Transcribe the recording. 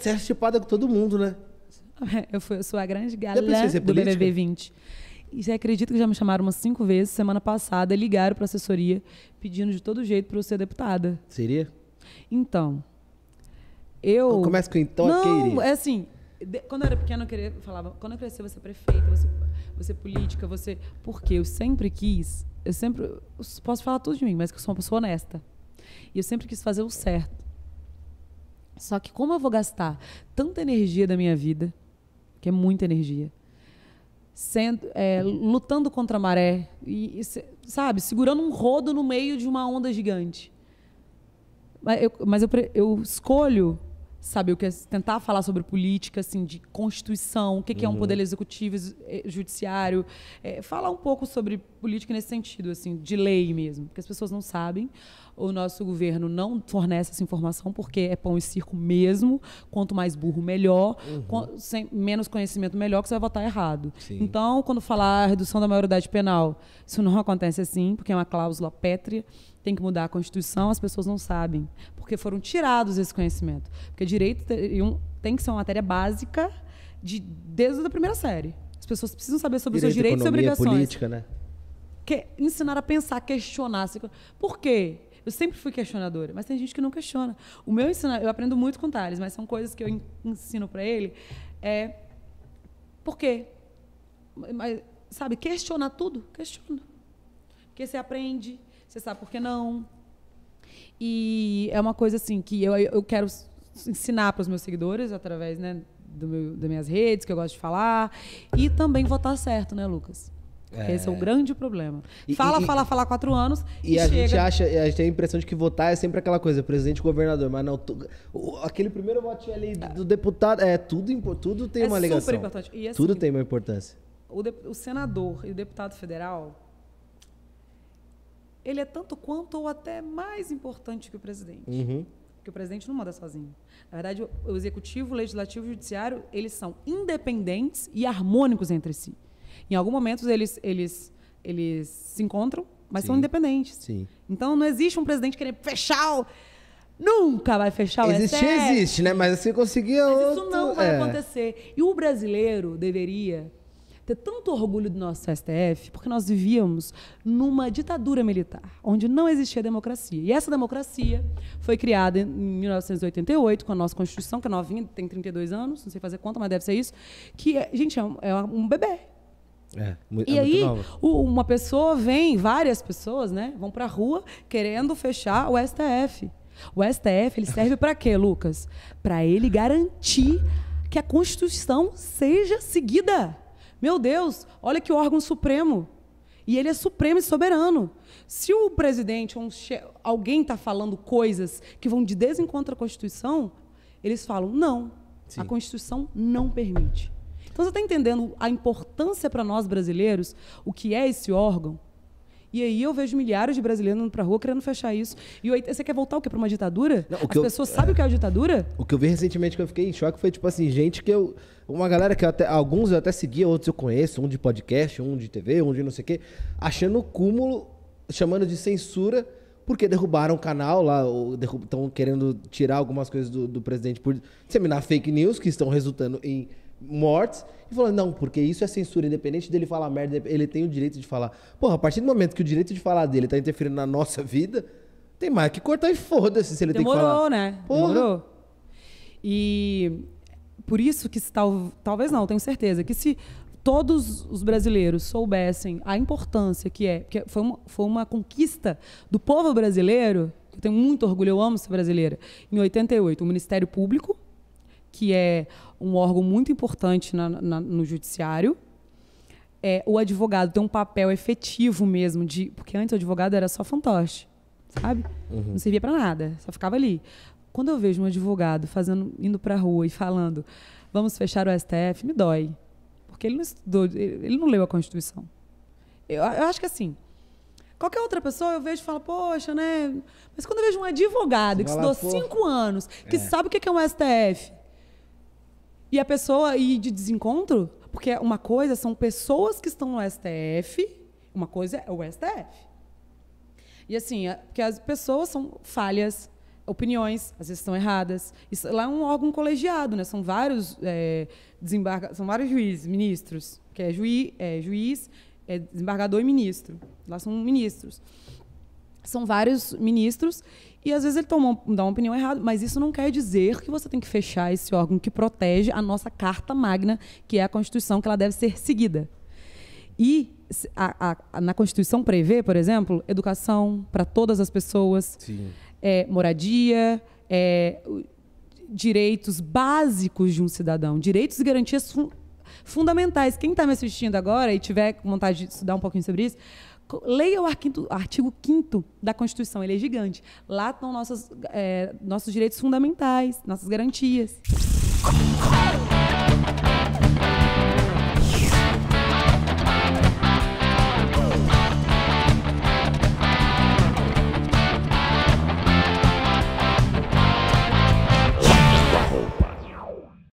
Você é chipada com todo mundo, né? Eu, fui, eu sou a grande galera do BBB 20. E você acredita que já me chamaram umas cinco vezes semana passada, ligaram para assessoria pedindo de todo jeito para eu ser deputada. Seria? Então, eu... Começa com então, é Não, é assim, de, quando eu era pequena eu queria, falava, quando eu crescer você prefeita, você você política, você, porque eu sempre quis, eu sempre eu posso falar tudo de mim, mas que eu sou uma pessoa honesta. E eu sempre quis fazer o certo. Só que como eu vou gastar tanta energia da minha vida, que é muita energia, sendo, é, lutando contra a maré, e, e, sabe, segurando um rodo no meio de uma onda gigante. Mas eu, mas eu, eu escolho sabe o que é tentar falar sobre política assim de constituição o que, que é um uhum. poder executivo é, judiciário é, falar um pouco sobre política nesse sentido assim de lei mesmo porque as pessoas não sabem o nosso governo não fornece essa informação, porque é pão e circo mesmo. Quanto mais burro, melhor. Uhum. Com, sem, menos conhecimento, melhor, que você vai votar errado. Sim. Então, quando falar a redução da maioridade penal, isso não acontece assim, porque é uma cláusula pétrea tem que mudar a Constituição, as pessoas não sabem, porque foram tirados esse conhecimento. Porque direito tem que ser uma matéria básica de, desde a primeira série. As pessoas precisam saber sobre direito, os seus direitos economia, e obrigações. política, né? Que, ensinar a pensar, questionar. Por quê? Eu sempre fui questionadora, mas tem gente que não questiona. O meu ensino, eu aprendo muito com o Thales, mas são coisas que eu ensino para ele. É, por quê? Mas, sabe, questionar tudo? Questiona. Porque você aprende, você sabe por que não. E é uma coisa assim que eu, eu quero ensinar para os meus seguidores através né, do meu, das minhas redes, que eu gosto de falar. E também votar certo, né, Lucas? É. Esse é o grande problema. fala, e, fala, fala quatro anos. E, e a chega... gente acha, a gente tem a impressão de que votar é sempre aquela coisa, presidente governador, mas não. Tu, aquele primeiro votinho ali ah. do, deputado. É, tudo, tudo tem é uma ligação. Super importante. E assim, tudo tem uma importância. O, de, o senador e o deputado federal, ele é tanto quanto ou até mais importante que o presidente. Uhum. Porque o presidente não manda sozinho. Na verdade, o, o executivo, o legislativo e o judiciário, eles são independentes e harmônicos entre si. Em algum momento eles, eles, eles se encontram, mas Sim. são independentes. Sim. Então não existe um presidente querer fechar o... Nunca vai fechar o Existe, SF. existe, né? Mas assim conseguiu. É mas outro... isso não vai é. acontecer. E o brasileiro deveria ter tanto orgulho do nosso STF, porque nós vivíamos numa ditadura militar, onde não existia democracia. E essa democracia foi criada em 1988, com a nossa Constituição, que é novinha, tem 32 anos, não sei fazer conta, mas deve ser isso, que, gente, é um é bebê. É, é, muito, e é aí, uma pessoa vem, várias pessoas, né? Vão para a rua querendo fechar o STF. O STF ele serve para quê, Lucas? Para ele garantir que a Constituição seja seguida. Meu Deus, olha que órgão supremo. E ele é supremo e soberano. Se o presidente ou alguém está falando coisas que vão de desencontro à Constituição, eles falam: não, Sim. a Constituição não permite. Então você está entendendo a importância para nós brasileiros, o que é esse órgão? E aí eu vejo milhares de brasileiros indo a rua querendo fechar isso. E você quer voltar o quê? para uma ditadura? Não, As eu, pessoas sabem o que é a ditadura? O que eu vi recentemente que eu fiquei em choque foi, tipo assim, gente que eu. Uma galera que eu até. Alguns eu até seguia, outros eu conheço, um de podcast, um de TV, um de não sei o quê, achando o cúmulo, chamando de censura. Porque derrubaram o canal lá, estão querendo tirar algumas coisas do, do presidente por disseminar fake news que estão resultando em mortes e falando, não, porque isso é censura, independente dele falar merda, ele tem o direito de falar. Porra, a partir do momento que o direito de falar dele tá interferindo na nossa vida, tem mais que cortar e foda-se se ele Demorou, tem que falar. né? Porra. Demorou. E por isso que tal, talvez não, tenho certeza, que se todos os brasileiros soubessem a importância que é, porque foi uma, foi uma conquista do povo brasileiro, eu tenho muito orgulho, eu amo ser brasileira, em 88, o Ministério Público, que é um órgão muito importante na, na, no judiciário. É, o advogado tem um papel efetivo mesmo de porque antes o advogado era só fantoche, sabe? Uhum. Não servia para nada, só ficava ali. Quando eu vejo um advogado fazendo indo para a rua e falando vamos fechar o STF, me dói, porque ele não estudou, ele não leu a Constituição. Eu, eu acho que assim Qualquer outra pessoa eu vejo e falo, poxa, né? Mas quando eu vejo um advogado Você que estudou cinco anos, que é. sabe o que é um STF, e a pessoa ir de desencontro, porque é uma coisa são pessoas que estão no STF, uma coisa é o STF. E assim, é, porque as pessoas são falhas, opiniões, às vezes estão erradas. Isso, lá é um órgão colegiado, né? São vários é, desembarga são vários juízes, ministros, que é, juiz, é, juiz é desembargador e ministro. Lá são ministros são vários ministros e às vezes ele toma, dá uma opinião errada, mas isso não quer dizer que você tem que fechar esse órgão que protege a nossa carta magna, que é a Constituição, que ela deve ser seguida. E a, a, na Constituição prevê, por exemplo, educação para todas as pessoas, é, moradia, é, direitos básicos de um cidadão, direitos e garantias fun fundamentais. Quem está me assistindo agora e tiver vontade de estudar um pouquinho sobre isso, Leia o artigo 5 da Constituição, ele é gigante. Lá estão é, nossos direitos fundamentais, nossas garantias.